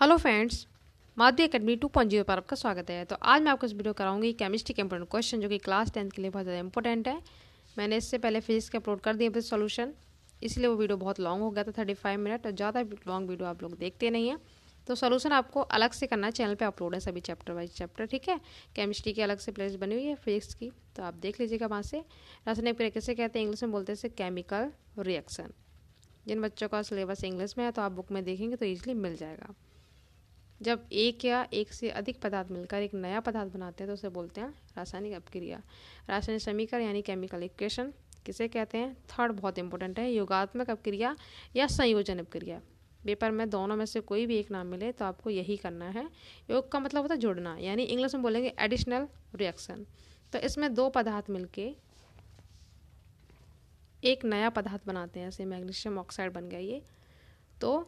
Hello friends Madhya academy two point zero पर आपका स्वागत है तो आज मैं आपको इस वीडियो कराऊंगी केमिस्ट्री के इंपॉर्टेंट क्वेश्चन जो कि क्लास टेंथ के लिए बहुत ज़्यादा इंपॉर्टेंट है मैंने इससे पहले फिजिक्स के अपलोड कर दिए थे सॉल्यूशन इसलिए वो वीडियो बहुत लॉन्ग हो गया था थर्टी फाइव मिनट और ज़्यादा लॉन्ग वीडियो आप लोग देखते नहीं हैं तो सोल्यूशन आपको अलग से करना चैनल पर अपलोड है सभी चैप्टर वाइज चैप्टर ठीक है केमिस्ट्री की अलग से प्लेस बनी हुई है फिजिक्स की तो आप देख लीजिएगा वहाँ से रासायनिक प्रक्रिया कैसे कहते हैं इंग्लिश में बोलते हैं केमिकल रिएक्शन जिन बच्चों का सिलेबस इंग्लिश में है तो आप बुक में देखेंगे तो ईजिली मिल जाएगा जब एक या एक से अधिक पदार्थ मिलकर एक नया पदार्थ बनाते हैं तो उसे बोलते हैं रासायनिक अपक्रिया रासायनिक समीकरण यानी केमिकल इक्वेशन किसे कहते हैं थर्ड बहुत इंपॉर्टेंट है योगात्मक अपक्रिया या संयोजन अपक्रिया पेपर में दोनों में से कोई भी एक नाम मिले तो आपको यही करना है योग का मतलब होता है जुड़ना यानी इंग्लिश में बोलेंगे एडिशनल रिएक्शन तो इसमें दो पदार्थ मिलके एक नया पदार्थ बनाते हैं जैसे मैग्नीशियम ऑक्साइड बन गया ये तो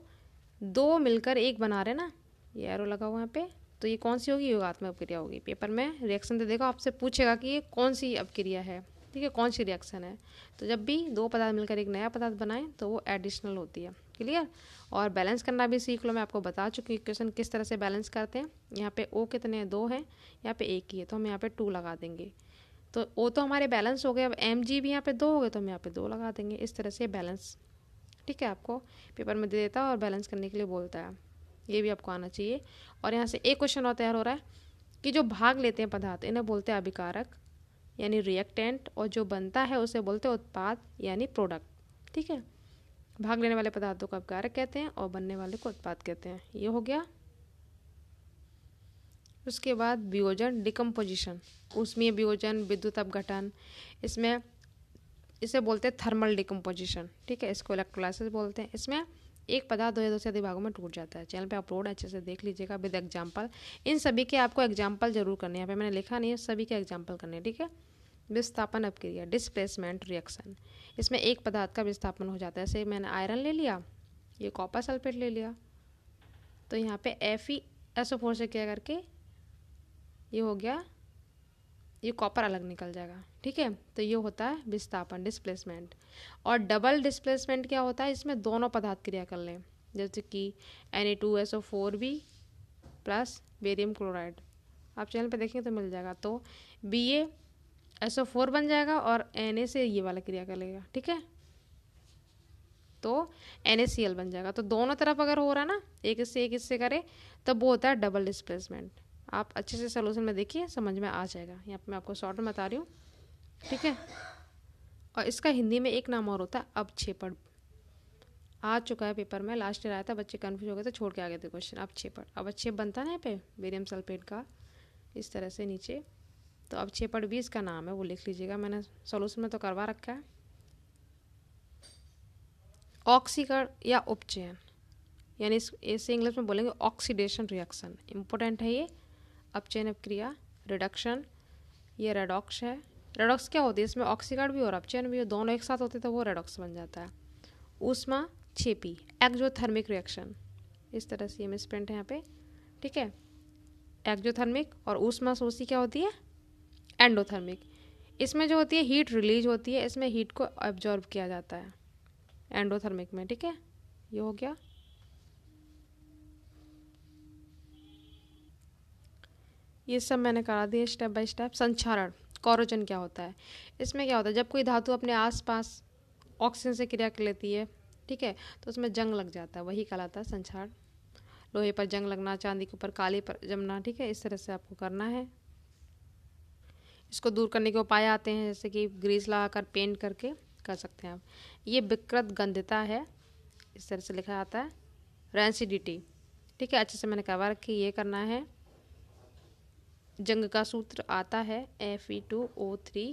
दो मिलकर एक बना रहे ना ये एरो लगा हुआ यहाँ पे तो ये कौन सी होगी योगात्मक अपक्रिया होगी पेपर में रिएक्शन दे देगा आपसे पूछेगा कि ये कौन सी अपक्रिया है ठीक है कौन सी रिएक्शन है तो जब भी दो पदार्थ मिलकर एक नया पदार्थ बनाएं तो वो एडिशनल होती है क्लियर और बैलेंस करना भी सीख लो मैं आपको बता चुकी हूँ क्वेश्चन किस तरह से बैलेंस करते हैं यहाँ पे ओ कितने हैं दो हैं यहाँ पे एक ही है तो हम यहाँ पे टू लगा देंगे तो ओ तो हमारे बैलेंस हो गए अब एम जी भी यहाँ पे दो हो गए तो हम यहाँ पे दो लगा देंगे इस तरह से बैलेंस ठीक है आपको पेपर में दे देता है और बैलेंस करने के लिए बोलता है ये भी आपको आना चाहिए और यहाँ से एक क्वेश्चन और तैयार हो रहा है कि जो भाग लेते हैं पदार्थ इन्हें बोलते हैं अभिकारक यानी रिएक्टेंट और जो बनता है उसे बोलते हैं उत्पाद यानी प्रोडक्ट ठीक है भाग लेने वाले पदार्थों को अभिकारक कहते हैं और बनने वाले को उत्पाद कहते हैं ये हो गया उसके बाद वियोजन डिकम्पोजिशन उसमें वियोजन विद्युत अपघटन इसमें इसे बोलते हैं थर्मल डिकम्पोजिशन ठीक है इसको इलेक्ट्रोलाइसिस बोलते हैं इसमें एक पदार्थ दो या दो से अधिक भागों में टूट जाता है चैनल पे अपलोड अच्छे से देख लीजिएगा विद एग्जाम्पल इन सभी के आपको एग्जाम्पल जरूर करने यहाँ पे मैंने लिखा नहीं है सभी के एग्जाम्पल करने ठीक है विस्थापन अपक्रिया डिस्प्लेसमेंट रिएक्शन इसमें एक पदार्थ का विस्थापन हो जाता है जैसे मैंने आयरन ले लिया ये कॉपर सल्फेट ले लिया तो यहाँ पे एफ ई एस फोर से क्या करके ये हो गया ये कॉपर अलग निकल जाएगा ठीक है तो ये होता है विस्थापन डिस्प्लेसमेंट और डबल डिस्प्लेसमेंट क्या होता है इसमें दोनों पदार्थ क्रिया कर लें जैसे कि N A two S O four B plus barium chloride आप चैनल पर देखेंगे तो मिल जाएगा तो B A S O four बन जाएगा और एन ए से ये वाला क्रिया कर लेगा ठीक है तो एन ए सी एल बन जाएगा तो दोनों तरफ अगर हो रहा है ना एक इससे एक इससे करे तो वो होता है डबल डिस्प्लेसमेंट आप अच्छे से सोल्यूशन में देखिए समझ में आ जाएगा यहाँ पर मैं आपको शॉर्ट में बता रही हूँ ठीक है और इसका हिंदी में एक नाम और होता है अब छेपड़ आ चुका है पेपर में लास्ट ईयर आया था बच्चे कन्फ्यूज हो गए थे छोड़ के आ गए थे क्वेश्चन अब छेपड़ अब अच्छे बनता ना यहाँ पे बेरियम सल्फेट का इस तरह से नीचे तो अब छेपड़ भी इसका नाम है वो लिख लीजिएगा मैंने सोलूशन में तो करवा रखा है ऑक्सीकर या उपचयन यानी इसे इंग्लिश में बोलेंगे ऑक्सीडेशन रिएक्शन इम्पोर्टेंट है ये अपचयन अपक्रिया रिडक्शन ये रेडॉक्स है रेडॉक्स क्या होती है इसमें ऑक्सीकर्ड भी और अपचयन भी हो दोनों एक साथ होते तो वो रेडॉक्स बन जाता है ऊष्मा छेपी एक्जोथर्मिक रिएक्शन इस तरह से ये मिस प्रिंट है यहाँ पे ठीक है एक्जोथर्मिक और उसमा सोसी क्या होती है एंडोथर्मिक इसमें जो होती है हीट रिलीज होती है इसमें हीट को एब्जॉर्ब किया जाता है एंडोथर्मिक में ठीक है ये हो गया ये सब मैंने करा दिए स्टेप बाय स्टेप संचारण कॉरोजन क्या होता है इसमें क्या होता है जब कोई धातु अपने आसपास ऑक्सीजन से क्रिया कर लेती है ठीक है तो उसमें जंग लग जाता है वही कहलाता है संसार लोहे पर जंग लगना चांदी के ऊपर काले पर जमना ठीक है इस तरह से आपको करना है इसको दूर करने के उपाय आते हैं जैसे कि ग्रीस लगाकर पेंट करके कर सकते हैं आप ये विकृत गंधता है इस तरह से लिखा आता है रेंसिडिटी ठीक है अच्छे से मैंने कवर कि ये करना है जंग का सूत्र आता है F E two O three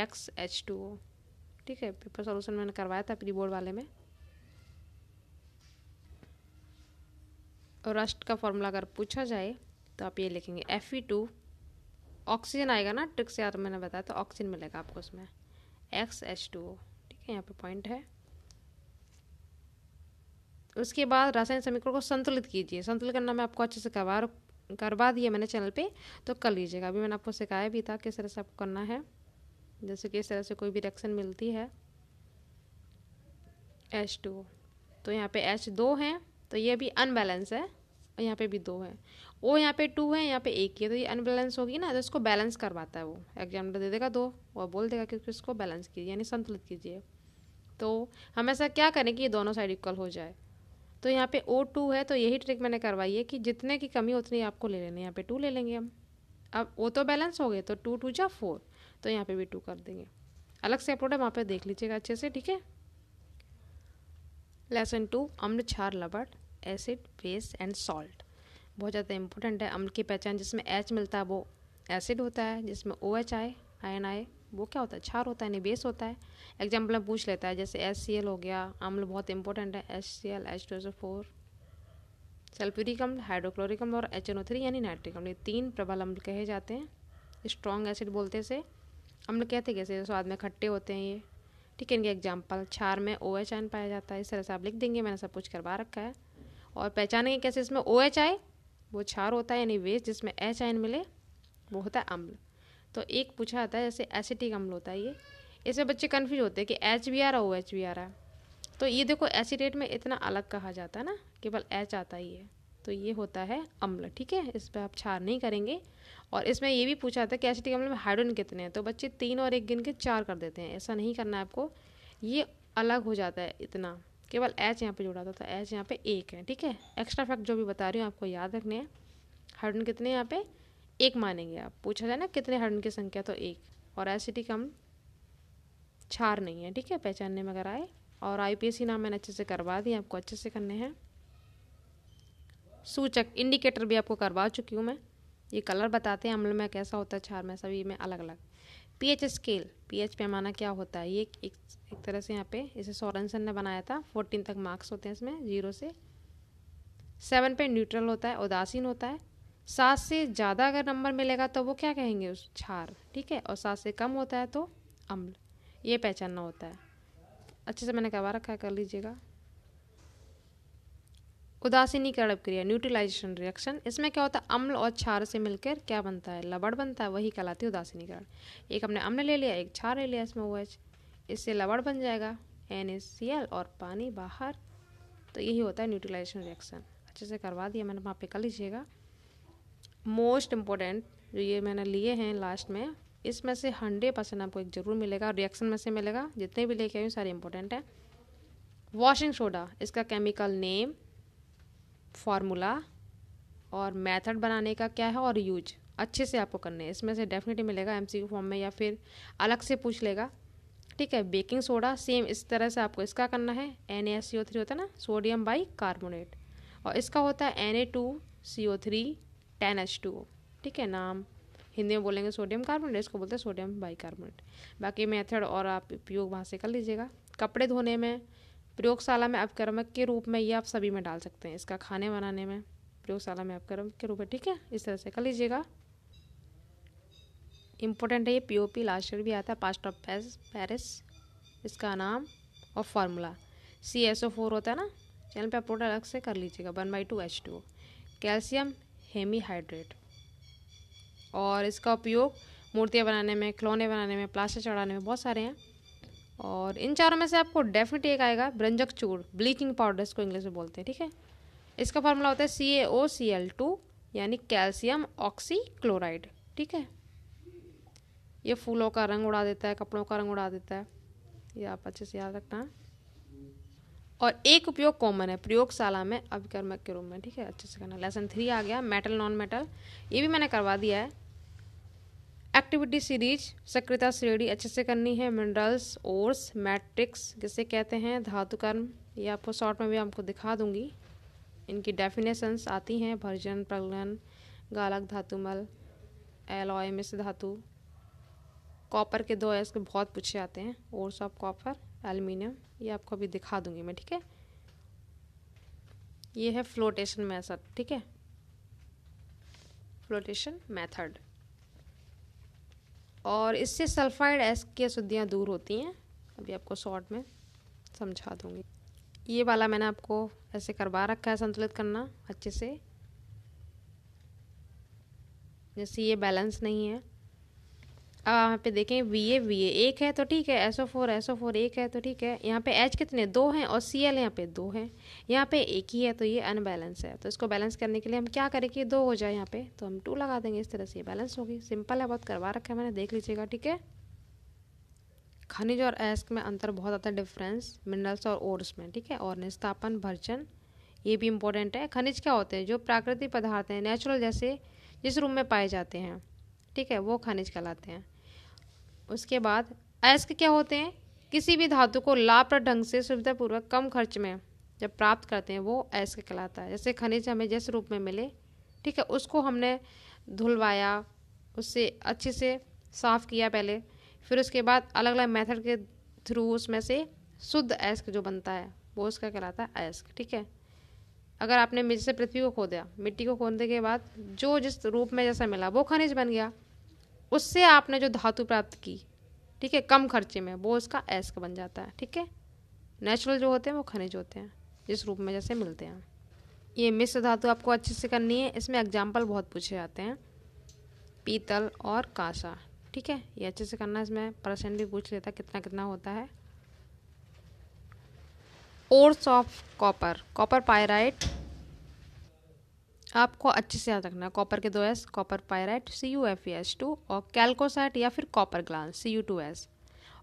x H two O ठीक है पेपर सॉल्यूशन मैंने करवाया था प्री बोर्ड वाले में और रस्ट का फॉर्मूला अगर पूछा जाए तो आप ये लिखेंगे एफ ई टू ऑक्सीजन आएगा ना ट्रिक से यार मैंने बताया तो ऑक्सीजन मिलेगा आपको उसमें एक्स एच टू ओ ठीक है यहाँ पे पॉइंट है उसके बाद रासायनिक समीकरण को संतुलित कीजिए संतुलित करना मैं आपको अच्छे से करवा करवा दिए मैंने चैनल पे तो कर लीजिएगा अभी मैंने आपको सिखाया भी था किस तरह से आपको करना है जैसे कि इस तरह से कोई भी रिएक्शन मिलती है एच टू तो यहाँ पे एच दो हैं तो ये भी अनबैलेंस है और यहाँ पे भी दो है वो यहाँ पे टू है यहाँ पे एक ही है तो ये अनबैलेंस होगी ना तो इसको बैलेंस करवाता है वो एग्जाम्पल दे देगा दो और बोल देगा कि इसको बैलेंस कीजिए यानी संतुलित कीजिए तो हमेशा क्या करें कि ये दोनों साइड इक्वल हो जाए तो यहाँ पे ओ टू है तो यही ट्रिक मैंने करवाई है कि जितने की कमी उतनी आपको ले लेनी है यहाँ पे टू ले लेंगे हम अब वो तो बैलेंस हो गए तो टू टू जा फोर तो यहाँ पे भी टू कर देंगे अलग से अपलोड है वहाँ पे देख लीजिएगा अच्छे से ठीक है लेसन टू अम्ल छार लबट एसिड बेस एंड सॉल्ट बहुत ज़्यादा इंपॉर्टेंट है अम्ल की पहचान जिसमें एच मिलता है वो एसिड होता है जिसमें ओ एच आए आयन आए वो क्या होता है क्षार होता है यानी बेस होता है एग्जाम्पल में पूछ लेता है जैसे एस हो गया अम्ल बहुत इंपॉर्टेंट है S C L H two S four sulphuric अम्ल हाइड्रोक्लोरिक अम्ल और एच एन ओ थ्री यानी नाइट्रिक अम्ल ये तीन प्रबल अम्ल कहे जाते हैं स्ट्रॉन्ग एसिड बोलते से अम्ल कहते कैसे स्वाद में खट्टे होते हैं ये ठीक है इनके एग्जाम्पल क्षार में ओ एच आयन पाया जाता है इस तरह से आप लिख देंगे मैंने सब कुछ करवा रखा है और पहचानेंगे कैसे इसमें ओ एच आए वो क्षार होता है यानी वेस्ट जिसमें एच आयन मिले वो होता है अम्ल तो एक पूछा आता है जैसे एसिटिक अम्ल होता है ये इसमें बच्चे कन्फ्यूज होते हैं कि एच बी आ रहा हो एच बी आ रहा है तो ये देखो एसिडेट में इतना अलग कहा जाता है ना केवल एच आता ही है तो ये होता है अम्ल ठीक है इस पर आप छार नहीं करेंगे और इसमें ये भी पूछा था कि एसिटिक अम्ल में हाइड्रोजन कितने हैं तो बच्चे तीन और एक गिन के चार कर देते हैं ऐसा नहीं करना है आपको ये अलग हो जाता है इतना केवल एच यहाँ पे जुड़ा था एच यहाँ पे एक है ठीक है एक्स्ट्रा फैक्ट जो भी बता रही हूँ आपको याद रखने हैं हाइड्रोजन कितने यहाँ पर एक मानेंगे आप पूछा जाए ना कितने हरण की संख्या तो एक और एसिटी कम छार नहीं है ठीक है पहचानने में अगर आए और आईपीएससी नाम मैंने अच्छे से करवा दिए आपको अच्छे से करने हैं सूचक इंडिकेटर भी आपको करवा चुकी हूँ मैं ये कलर बताते हैं अम्ल में कैसा होता है छार में सभी में अलग अलग पीएच स्केल पीएच पैमाना क्या होता है ये एक, एक, एक तरह से यहाँ पे इसे सोरेंसन ने बनाया था फोर्टीन तक मार्क्स होते हैं इसमें जीरो से सेवन पे न्यूट्रल होता है उदासीन होता है सात से ज़्यादा अगर नंबर मिलेगा तो वो क्या कहेंगे उस क्षार ठीक है और सात से कम होता है तो अम्ल ये पहचानना होता है अच्छे से मैंने करवा रखा है कर लीजिएगा उदासीनीकरण क्रिया न्यूट्रलाइजेशन रिएक्शन इसमें क्या होता है अम्ल और क्षार से मिलकर क्या बनता है लबड़ बनता है वही कहलाती है उदासीनीकरण एक हमने अम्ल ले लिया एक क्षार ले लिया इसमें ओ OH। एच इससे लबड़ बन जाएगा एन सी एल और पानी बाहर तो यही होता है न्यूट्रलाइजेशन रिएक्शन अच्छे से करवा दिया मैंने वहाँ पे कर लीजिएगा मोस्ट इम्पोर्टेंट जो ये मैंने लिए हैं लास्ट में इसमें से हंड्रेड परसेंट आपको एक ज़रूर मिलेगा रिएक्शन में से मिलेगा जितने भी लेके आए सारे इंपॉर्टेंट हैं वॉशिंग सोडा इसका केमिकल नेम फार्मूला और मेथड बनाने का क्या है और यूज अच्छे से आपको करने है इसमें से डेफिनेटली मिलेगा एम फॉर्म में या फिर अलग से पूछ लेगा ठीक है बेकिंग सोडा सेम इस तरह से आपको इसका करना है एन होता है ना सोडियम बाई कार्बोनेट और इसका होता है N A two C O three ten H two ठीक है नाम हिंदी में बोलेंगे सोडियम कार्बोनेट इसको बोलते हैं सोडियम बाइकार्बोनेट बाकी मेथड और आप उपयोग वहाँ से कर लीजिएगा कपड़े धोने में प्रयोगशाला में अपकर्मक के रूप में ये आप सभी में डाल सकते हैं इसका खाने बनाने में प्रयोगशाला में अपकर्मक के रूप में ठीक है इस तरह से कर लीजिएगा इम्पोर्टेंट है ये P O P last year भी आता है पास्ट ऑफ पैरिस इसका नाम और formula C S O four होता है ना चैनल पे आप अलग से कर लीजिएगा one by two H two calcium hemihydrate और इसका उपयोग मूर्तियाँ बनाने में खिलौने बनाने में प्लास्टर चढ़ाने में बहुत सारे हैं और इन चारों में से आपको डेफिनेट एक आएगा ब्रंजक चूड़ ब्लीचिंग पाउडर इसको इंग्लिश में बोलते हैं ठीक है इसका फार्मूला होता है C A O C L two यानी कैल्शियम ऑक्सी क्लोराइड ठीक है ये फूलों का रंग उड़ा देता है कपड़ों का रंग उड़ा देता है ये आप अच्छे से याद रखना है और एक उपयोग कॉमन है प्रयोगशाला में अभिकर्मक के रूप में ठीक है अच्छे से करना लेसन थ्री आ गया मेटल नॉन मेटल ये भी मैंने करवा दिया है एक्टिविटी सीरीज सक्रियता श्रेणी अच्छे से करनी है मिनरल्स ओर्स मैट्रिक्स जिसे कहते हैं धातुकर्म ये आपको शॉर्ट में भी आपको दिखा दूंगी इनकी डेफिनेशंस आती हैं भर्जन प्रगलन गालक धातुमल एलॉय धातु कॉपर के दो है के बहुत पूछे आते हैं ओर्स ऑफ कॉपर एलमिनियम ये आपको अभी दिखा दूंगी मैं ठीक है ये है फ्लोटेशन मैथड ठीक है फ्लोटेशन मेथड और इससे सल्फाइड एस की अशुद्धियाँ दूर होती हैं अभी आपको शॉर्ट में समझा दूंगी ये वाला मैंने आपको ऐसे करवा रखा है संतुलित करना अच्छे से जैसे ये बैलेंस नहीं है अब यहाँ पे देखें वी ए वी ए एक है तो ठीक है S O four S O four एक है तो ठीक है यहाँ पे एच कितने दो हैं और सी एल यहाँ पे दो हैं यहाँ पे एक ही है तो ये अनबैलेंस है तो इसको बैलेंस करने के लिए हम क्या करें कि दो हो जाए यहाँ पे तो हम टू लगा देंगे इस तरह से बैलेंस होगी सिंपल है बहुत करवा रखा है मैंने देख लीजिएगा ठीक है खनिज और एस्क में अंतर बहुत ज्यादा डिफरेंस मिनरल्स और ओर्स में ठीक है और निस्तापन भर्जन ये भी इम्पोर्टेंट है खनिज क्या होते हैं जो प्राकृतिक पदार्थ हैं नेचुरल जैसे जिस रूम में पाए जाते हैं ठीक है वो खनिज कहलाते हैं उसके बाद अयस्क क्या होते हैं किसी भी धातु को लाभप्रद ढंग से सुविधापूर्वक कम खर्च में जब प्राप्त करते हैं वो अयस्क कहलाता है जैसे खनिज हमें जिस रूप में मिले ठीक है उसको हमने धुलवाया उससे अच्छे से साफ़ किया पहले फिर उसके बाद अलग अलग मेथड के थ्रू उसमें से शुद्ध अयस्क जो बनता है वो उसका कहलाता है अयस्क ठीक है अगर आपने से पृथ्वी को खोदा मिट्टी को खोदने के बाद जो जिस रूप में जैसा मिला वो खनिज बन गया उससे आपने जो धातु प्राप्त की ठीक है कम खर्चे में वो उसका एस्क बन जाता है ठीक है नेचुरल जो होते हैं वो खनिज होते हैं जिस रूप में जैसे मिलते हैं ये मिश्र धातु आपको अच्छे से करनी है इसमें एग्जाम्पल बहुत पूछे जाते हैं पीतल और कांसा ठीक है ये अच्छे से करना है इसमें परसेंट भी पूछ लेता कितना कितना होता है ores of copper copper pyrite आपको अच्छे से याद रखना कॉपर के दो S copper pyrite C U F S two और कैल्कोसाइट या फिर copper glass C U two S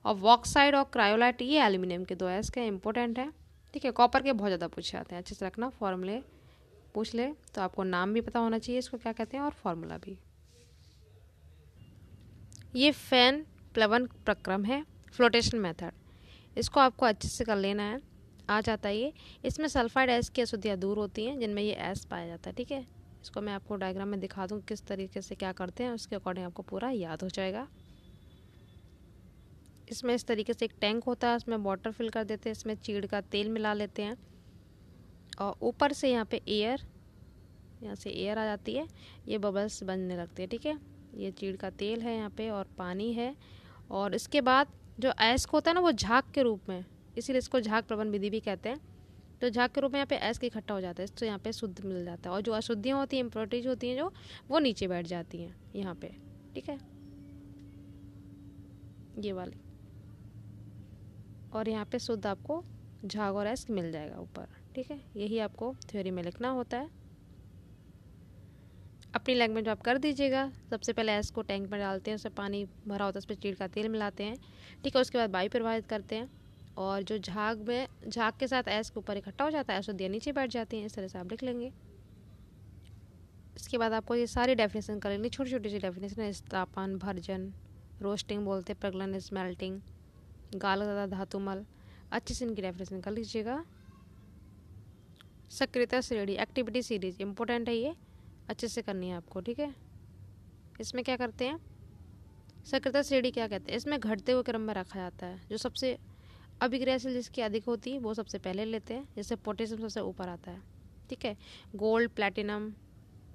और वॉक्साइड और क्रायोलाइट ये एल्यूमिनियम के दो एस के इंपॉर्टेंट हैं ठीक है कॉपर के बहुत ज़्यादा पूछे जाते हैं अच्छे से रखना फॉर्मूले पूछ ले तो आपको नाम भी पता होना चाहिए इसको क्या कहते हैं और फॉर्मूला भी ये फैन प्लवन प्रक्रम है फ्लोटेशन मेथड इसको आपको अच्छे से कर लेना है आ जाता है ये इसमें सल्फाइड एस की अशुद्धियाँ दूर होती हैं जिनमें ये एस पाया जाता है ठीक है इसको मैं आपको डायग्राम में दिखा दूँ किस तरीके से क्या करते हैं उसके अकॉर्डिंग आपको पूरा याद हो जाएगा इसमें इस तरीके से एक टैंक होता है उसमें वाटर फिल कर देते हैं इसमें चीड़ का तेल मिला लेते हैं और ऊपर से यहाँ पे एयर यहाँ से एयर आ जाती है ये बबल्स बनने लगते हैं ठीक है थीके? ये चीड़ का तेल है यहाँ पे और पानी है और इसके बाद जो ऐस होता है ना वो झाग के रूप में इसीलिए इसको झाग प्रबंध विधि भी कहते हैं तो झाग के रूप में यहाँ पे एस इकट्ठा हो जाता है तो यहाँ पे शुद्ध मिल जाता है और जो अशुद्धियाँ होती हैं इम्प्योरिटीज होती हैं जो वो नीचे बैठ जाती हैं यहाँ पे ठीक है ये वाली और यहाँ पे शुद्ध आपको झाग और एस मिल जाएगा ऊपर ठीक है यही आपको थ्योरी में लिखना होता है अपनी लैंग्वेज आप कर दीजिएगा सबसे पहले एस को टैंक में डालते हैं उसमें पानी भरा होता है उस पर चीड़ का तेल मिलाते हैं ठीक है उसके बाद बाई प्रभावित करते हैं और जो झाग में झाग के साथ ऐस के ऊपर इकट्ठा हो जाता है दिया नीचे बैठ जाती हैं इस तरह से आप लिख लेंगे इसके बाद आपको ये सारी डेफिनेशन कर लेंगे छोटी छोटी सी डेफिनेशन है स्थापन भर्जन रोस्टिंग बोलते प्रगलन स्मेल्टिंग गाल तथा धातुमल अच्छे से इनकी डेफिनेशन कर लीजिएगा सक्रियता श्रेणी एक्टिविटी सीरीज इंपॉर्टेंट है ये अच्छे से करनी है आपको ठीक है इसमें क्या करते हैं सक्रियता श्रेणी क्या कहते हैं इसमें घटते हुए क्रम में रखा जाता है जो सबसे अभिक्रियाशील सेल जिसकी अधिक होती है वो सबसे पहले लेते हैं जैसे पोटेशियम सबसे ऊपर आता है ठीक है गोल्ड प्लेटिनम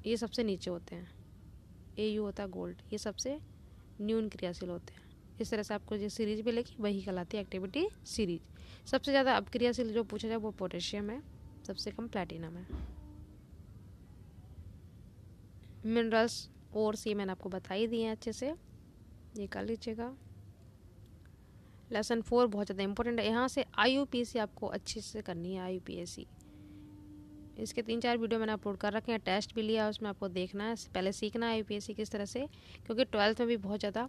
ये सबसे नीचे होते हैं ए यू होता है गोल्ड ये सबसे न्यून क्रियाशील होते हैं इस तरह से आपको जो सीरीज भी लेगी वही कहलाती है एक्टिविटी सीरीज सबसे ज़्यादा क्रियाशील जो पूछा जाए वो पोटेशियम है सबसे कम प्लेटिनम है मिनरल्स और सी मैंने आपको बता ही दिए हैं अच्छे से ये कर लीजिएगा लेसन फोर बहुत ज़्यादा इंपॉर्टेंट है यहाँ से आई आपको अच्छे से करनी है आई इसके तीन चार वीडियो मैंने अपलोड कर रखे हैं टेस्ट भी लिया उसमें आपको देखना है पहले सीखना है आई किस तरह से क्योंकि ट्वेल्थ में भी बहुत ज़्यादा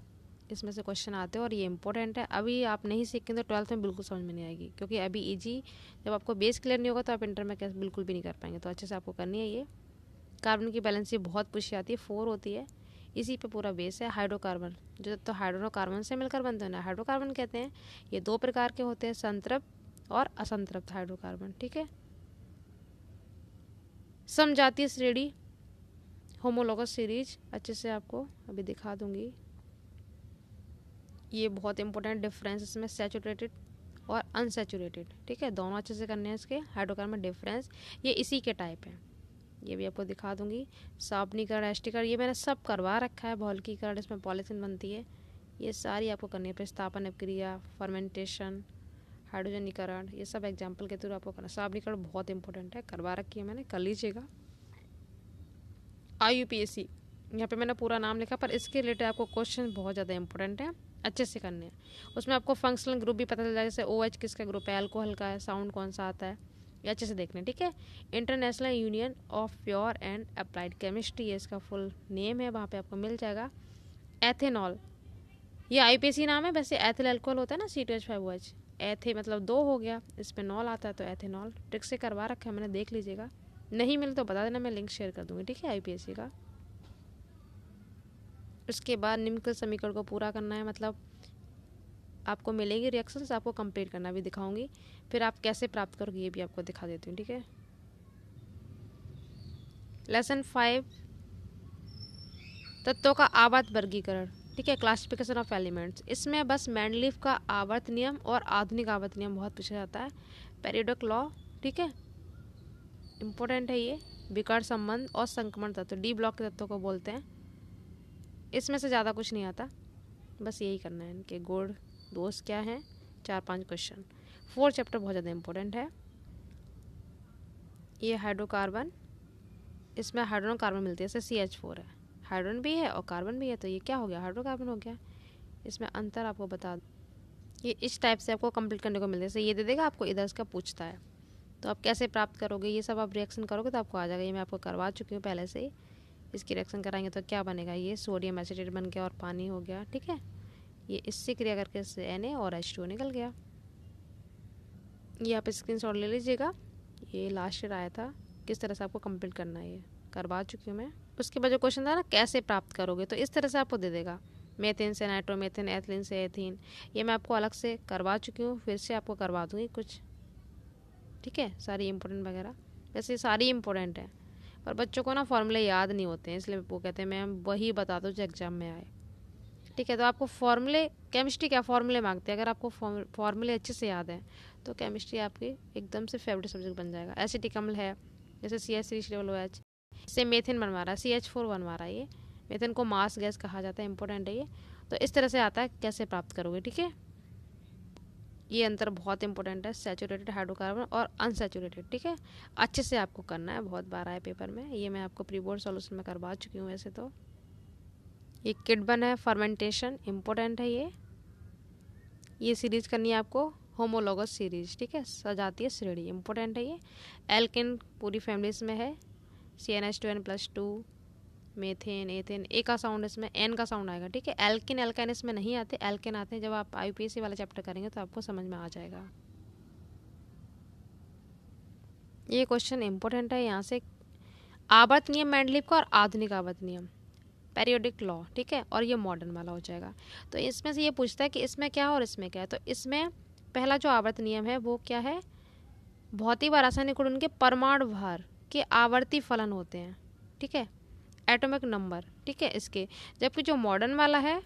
इसमें से क्वेश्चन आते हैं और ये इंपॉर्टेंट है अभी आप नहीं सीखें तो ट्वेल्थ में बिल्कुल समझ में नहीं आएगी क्योंकि अभी ईजी e जब आपको बेस क्लियर नहीं होगा तो आप इंटर में कैसे बिल्कुल भी नहीं कर पाएंगे तो अच्छे से आपको करनी है ये कार्बन की बैलेंस बहुत पूछी आती है फोर होती है इसी पे पूरा बेस है हाइड्रोकार्बन जो तो हाइड्रोकार्बन से मिलकर बनते हैं हाइड्रोकार्बन कहते हैं ये दो प्रकार के होते हैं संतृप्त और असंतृप्त हाइड्रोकार्बन ठीक है समजातीय श्रेणी होमोलोगस सीरीज अच्छे से आपको अभी दिखा दूंगी ये बहुत इंपॉर्टेंट डिफरेंस इसमें सेचूरेटेड और अनसेचुरेटेड ठीक है दोनों अच्छे से करने हैं इसके हाइड्रोकार्बन डिफरेंस ये इसी के टाइप हैं ये भी आपको दिखा दूँगी साबनी कार्ड ये मैंने सब करवा रखा है भोलकी कार्ड इसमें पॉलिथिन बनती है ये सारी आपको करनी है प्रस्तापन क्रिया फर्मेंटेशन हाइड्रोजनीकरण ये सब एग्जाम्पल के थ्रू आपको करना साबनी बहुत इंपॉर्टेंट है करवा रखी है मैंने कर लीजिएगा I U P S C यहाँ पे मैंने पूरा नाम लिखा पर इसके रिलेटेड आपको क्वेश्चन बहुत ज़्यादा इंपॉर्टेंट है अच्छे से करने हैं उसमें आपको फंक्शनल ग्रुप भी पता चल जाएगा जैसे ओ एच किसका ग्रुप है अल्कोहल का है साउंड कौन सा आता है ये अच्छे से देखना ठीक है international union of pure and applied chemistry है इसका फुल नेम है वहाँ पे आपको मिल जाएगा एथेनॉल ये आईपीसी नाम है वैसे एथिल एल्कोहल होता है ना C two H five H एथे मतलब दो हो गया इस पर नॉल आता है तो एथेनॉल ट्रिक से करवा रखा है मैंने देख लीजिएगा नहीं मिले तो बता देना मैं लिंक शेयर कर दूँगी ठीक है आई का उसके बाद निम्नलिखित समीकरण को पूरा करना है मतलब आपको मिलेंगी रिएक्शंस आपको कंप्लीट करना भी दिखाऊंगी फिर आप कैसे प्राप्त करोगे ये भी आपको दिखा देती हूँ ठीक है लेसन फाइव तत्वों का आवर्त वर्गीकरण ठीक है क्लासिफिकेशन ऑफ एलिमेंट्स इसमें बस मैंडलीफ का आवर्त नियम और आधुनिक आवर्त नियम बहुत पूछा जाता है पेरिडक लॉ ठीक है इम्पोर्टेंट है ये विकार संबंध और संक्रमण तत्व डी ब्लॉक के तत्वों को बोलते हैं इसमें से ज़्यादा कुछ नहीं आता बस यही करना है इनके गोड़ दोस्त क्या हैं चार पांच क्वेश्चन फोर्थ चैप्टर बहुत ज़्यादा इम्पोर्टेंट है ये हाइड्रोकार्बन इसमें हाइड्रोकार्बन कार्बन मिलती है सी एच फोर है हाइड्रोन भी है और कार्बन भी है तो ये क्या हो गया हाइड्रोकार्बन हो गया इसमें अंतर आपको बता ये इस टाइप से आपको कंप्लीट करने को मिलता है ये दे देगा आपको इधर इसका पूछता है तो आप कैसे प्राप्त करोगे ये सब आप रिएक्शन करोगे तो आपको आ जाएगा ये मैं आपको करवा चुकी हूँ पहले से ही इसकी रिएक्शन कराएंगे तो क्या बनेगा ये सोडियम एसिटेट बन गया और पानी हो गया ठीक है ये इससे क्रिया करके इससे एन ए और एच टू निकल गया ये आप स्क्रीन शॉट ले लीजिएगा ये लास्ट ईयर आया था किस तरह से आपको कंप्लीट करना है ये करवा चुकी हूँ मैं उसके बाद जो क्वेश्चन था ना कैसे प्राप्त करोगे तो इस तरह से आपको दे देगा मेथिन से नाइट्रोमेथिन एथिलीन से एथिन ये मैं आपको अलग से करवा चुकी हूँ फिर से आपको करवा दूँगी कुछ ठीक है सारी इम्पोर्टेंट वगैरह वैसे ये सारी इम्पोर्टेंट है पर बच्चों को ना फॉर्मूले याद नहीं होते हैं इसलिए वो कहते हैं मैम वही बता दो जो एग्ज़ाम में आए ठीक है तो आपको फॉर्मूले केमिस्ट्री क्या फॉर्मूले मांगते हैं अगर आपको फॉर्मूले अच्छे से याद हैं तो केमिस्ट्री आपकी एकदम से फेवरेट सब्जेक्ट बन जाएगा एसिटिक अम्ल है जैसे C H C level O H इससे मेथेन बनवा रहा है सी एच फोर बनवा रहा है ये मेथेन को मास गैस कहा जाता है इंपॉर्टेंट है ये तो इस तरह से आता है कैसे प्राप्त करोगे ठीक है ये अंतर बहुत इंपॉर्टेंट है सेचूरेटेड हाइड्रोकार्बन और अनसेचूरेटेड ठीक है अच्छे से आपको करना है बहुत बार आए पेपर में ये मैं आपको प्री बोर्ड सॉल्यूशन में करवा चुकी हूँ वैसे तो ये किट बना है फर्मेंटेशन इम्पोर्टेंट है ये ये सीरीज करनी है आपको होमोलोगस सीरीज ठीक है सजातीय श्रेणी इम्पोर्टेंट है ये एल्किन पूरी फैमिलीज में है C N H two N plus two methane ethane A का साउंड इसमें एन का साउंड आएगा ठीक है एल्किन एल्काइन इसमें नहीं आते एल्किन आते हैं जब आप सी वाला चैप्टर करेंगे तो आपको समझ में आ जाएगा ये क्वेश्चन इंपॉर्टेंट है यहाँ से आवर्त नियम मैंडलिप का और आधुनिक आवर्त नियम पेरियोडिक लॉ ठीक है और ये मॉडर्न वाला हो जाएगा तो इसमें से ये पूछता है कि इसमें क्या है और इसमें क्या है तो इसमें पहला जो आवर्त नियम है वो क्या है भौतिक व रासायनिक गुण उनके परमाणु भार के आवर्ती फलन होते हैं ठीक है एटॉमिक नंबर ठीक है इसके जबकि जो मॉडर्न वाला है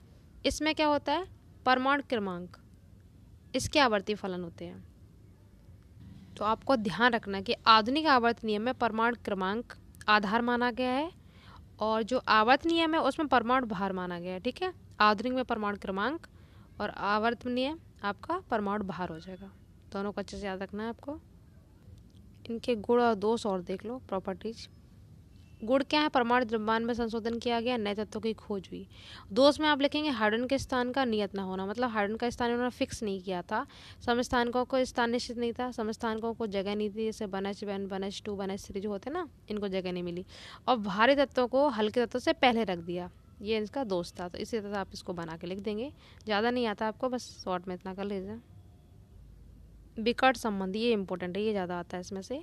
इसमें क्या होता है परमाणु क्रमांक इसके आवर्ती फलन होते हैं तो आपको ध्यान रखना कि आधुनिक आवर्त नियम में परमाणु क्रमांक आधार माना गया है और जो आवर्त नियम है उसमें परमाणु भार माना गया है ठीक है आधुनिक में परमाणु क्रमांक और आवर्त नियम आपका परमाणु भार हो जाएगा दोनों को अच्छे से याद रखना है आपको इनके गुण और दोष और देख लो प्रॉपर्टीज गुड़ क्या है परमाणु द्रव्यमान में संशोधन किया गया नए तत्वों की खोज हुई दोष में आप लिखेंगे हार्डन के स्थान का नियत न होना मतलब हार्डन का स्थान उन्होंने फिक्स नहीं किया था समस्थानकों को स्थान निश्चित नहीं था समस्थानकों को जगह नहीं थी जैसे बनच एच वन बनच एच टू बनच एच थ्री जो होते ना इनको जगह नहीं मिली और भारी तत्वों को हल्के तत्वों से पहले रख दिया ये इसका दोष था तो इसी तरह आप इसको बना के लिख देंगे ज़्यादा नहीं आता आपको बस शॉर्ट में इतना कर लीजिए विकट संबंध ये इंपॉर्टेंट है ये ज़्यादा आता है इसमें से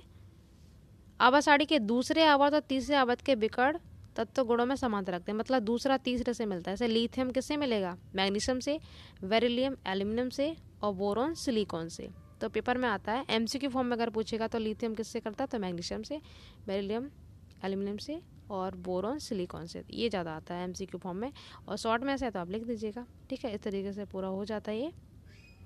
आवासाड़ी के दूसरे आवर्त और तीसरे आवर्त के बिकड़ तत्व गुणों में समानता रखते हैं मतलब दूसरा तीसरे से मिलता है जैसे लिथियम किससे मिलेगा मैग्नीशियम से वेरिलियम एल्यूमिनियम से और बोरोन सिलिकॉन से तो पेपर में आता है एम सी फॉर्म में अगर पूछेगा तो लिथियम किससे करता है तो मैग्नीशियम से वेरिलियम एल्यूमिनियम से और बोरोन सिलिकॉन से ये ज़्यादा आता है एम सी फॉर्म में और शॉर्ट में ऐसे है तो आप लिख दीजिएगा ठीक है इस तरीके से पूरा हो जाता है ये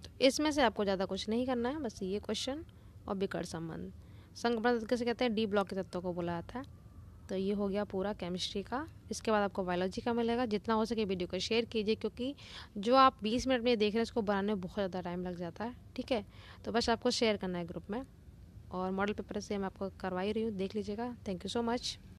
तो इसमें से आपको ज़्यादा कुछ नहीं करना है बस ये क्वेश्चन और बिकट संबंध संक्रमण तत्व से कहते हैं डी ब्लॉक के तत्व को बोला जाता है तो ये हो गया पूरा केमिस्ट्री का इसके बाद आपको बायोलॉजी का मिलेगा जितना हो सके वीडियो को शेयर कीजिए क्योंकि जो आप 20 मिनट में देख रहे हैं उसको बनाने में बहुत ज़्यादा टाइम लग जाता है ठीक है तो बस आपको शेयर करना है ग्रुप में और मॉडल पेपर से मैं आपको करवा ही रही हूँ देख लीजिएगा थैंक यू सो मच